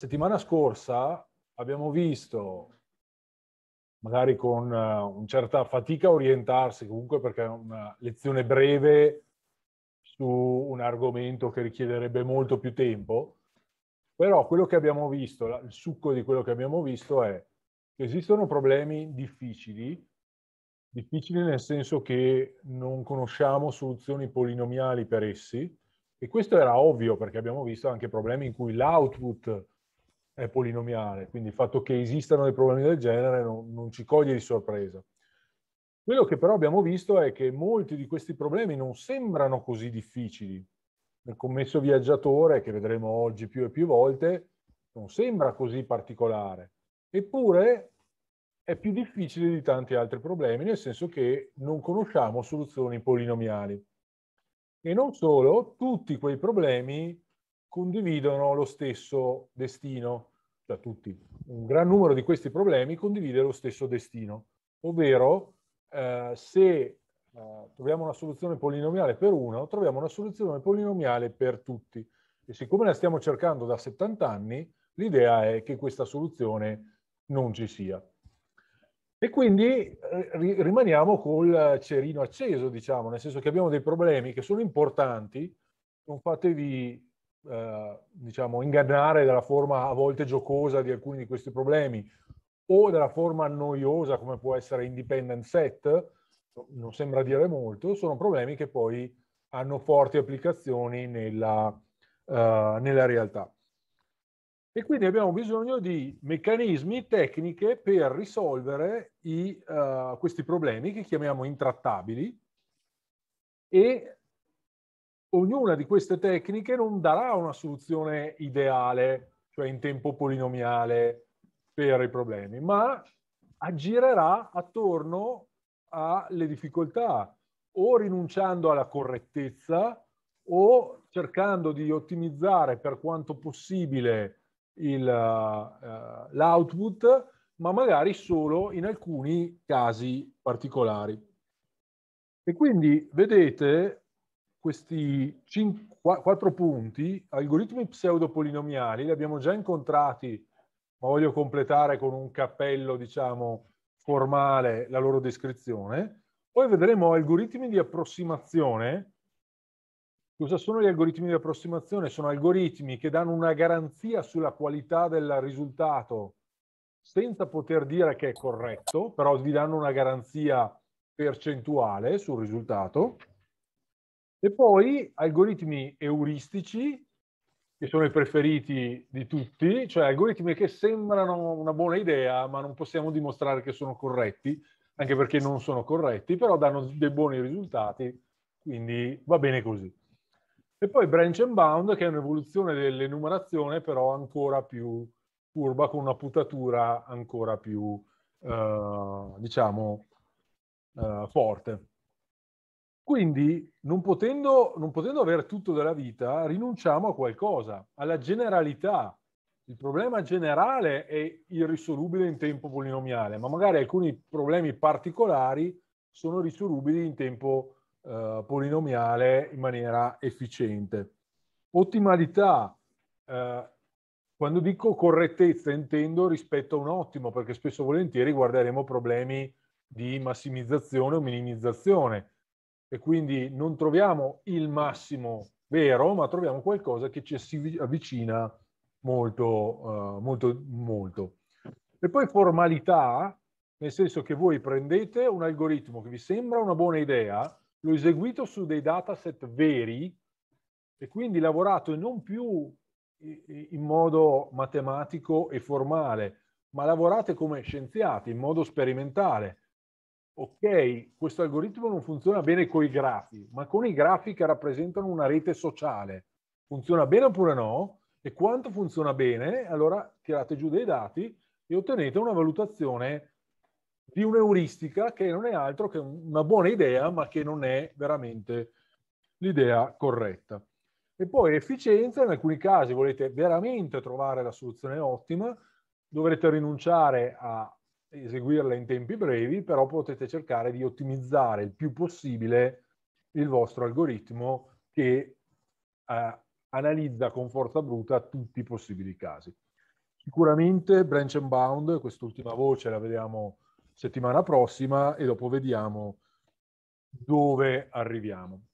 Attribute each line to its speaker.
Speaker 1: settimana scorsa abbiamo visto, magari con eh, una certa fatica a orientarsi, comunque perché è una lezione breve su un argomento che richiederebbe molto più tempo, però quello che abbiamo visto, il succo di quello che abbiamo visto è che esistono problemi difficili, difficili nel senso che non conosciamo soluzioni polinomiali per essi, e questo era ovvio perché abbiamo visto anche problemi in cui l'output è polinomiale, quindi il fatto che esistano dei problemi del genere non, non ci coglie di sorpresa. Quello che però abbiamo visto è che molti di questi problemi non sembrano così difficili. Il commesso viaggiatore, che vedremo oggi più e più volte, non sembra così particolare, eppure è più difficile di tanti altri problemi, nel senso che non conosciamo soluzioni polinomiali. E non solo, tutti quei problemi condividono lo stesso destino, cioè tutti, un gran numero di questi problemi condivide lo stesso destino, ovvero eh, se eh, troviamo una soluzione polinomiale per uno, troviamo una soluzione polinomiale per tutti. E siccome la stiamo cercando da 70 anni, l'idea è che questa soluzione non ci sia. E quindi eh, rimaniamo col cerino acceso, diciamo, nel senso che abbiamo dei problemi che sono importanti, non fatevi eh, diciamo, ingannare dalla forma a volte giocosa di alcuni di questi problemi o dalla forma noiosa come può essere independent set, non sembra dire molto, sono problemi che poi hanno forti applicazioni nella, uh, nella realtà. E quindi abbiamo bisogno di meccanismi, tecniche per risolvere i, uh, questi problemi che chiamiamo intrattabili e ognuna di queste tecniche non darà una soluzione ideale, cioè in tempo polinomiale per i problemi, ma aggirerà attorno alle difficoltà, o rinunciando alla correttezza o cercando di ottimizzare per quanto possibile eh, l'output, uh, ma magari solo in alcuni casi particolari. E quindi vedete questi cinque, quattro punti, algoritmi pseudopolinomiali, li abbiamo già incontrati, ma voglio completare con un cappello, diciamo, formale la loro descrizione. Poi vedremo algoritmi di approssimazione. Cosa sono gli algoritmi di approssimazione? Sono algoritmi che danno una garanzia sulla qualità del risultato senza poter dire che è corretto, però vi danno una garanzia percentuale sul risultato e poi algoritmi euristici, che sono i preferiti di tutti, cioè algoritmi che sembrano una buona idea, ma non possiamo dimostrare che sono corretti, anche perché non sono corretti, però danno dei buoni risultati, quindi va bene così. E poi branch and bound, che è un'evoluzione dell'enumerazione, però ancora più curva, con una putatura ancora più, eh, diciamo, eh, forte. Quindi, non potendo, non potendo avere tutto della vita, rinunciamo a qualcosa, alla generalità. Il problema generale è irrisolubile in tempo polinomiale, ma magari alcuni problemi particolari sono risolubili in tempo eh, polinomiale in maniera efficiente. Ottimalità, eh, quando dico correttezza intendo rispetto a un ottimo, perché spesso e volentieri guarderemo problemi di massimizzazione o minimizzazione e quindi non troviamo il massimo vero, ma troviamo qualcosa che ci si avvicina molto, uh, molto, molto. E poi formalità, nel senso che voi prendete un algoritmo che vi sembra una buona idea, lo eseguite su dei dataset veri e quindi lavorate non più in modo matematico e formale, ma lavorate come scienziati, in modo sperimentale ok, questo algoritmo non funziona bene con i grafi, ma con i grafi che rappresentano una rete sociale. Funziona bene oppure no? E quanto funziona bene? Allora tirate giù dei dati e ottenete una valutazione di un'euristica che non è altro che una buona idea, ma che non è veramente l'idea corretta. E poi efficienza, in alcuni casi volete veramente trovare la soluzione ottima, dovrete rinunciare a eseguirla in tempi brevi, però potete cercare di ottimizzare il più possibile il vostro algoritmo che eh, analizza con forza bruta tutti i possibili casi. Sicuramente branch and bound, quest'ultima voce la vediamo settimana prossima e dopo vediamo dove arriviamo.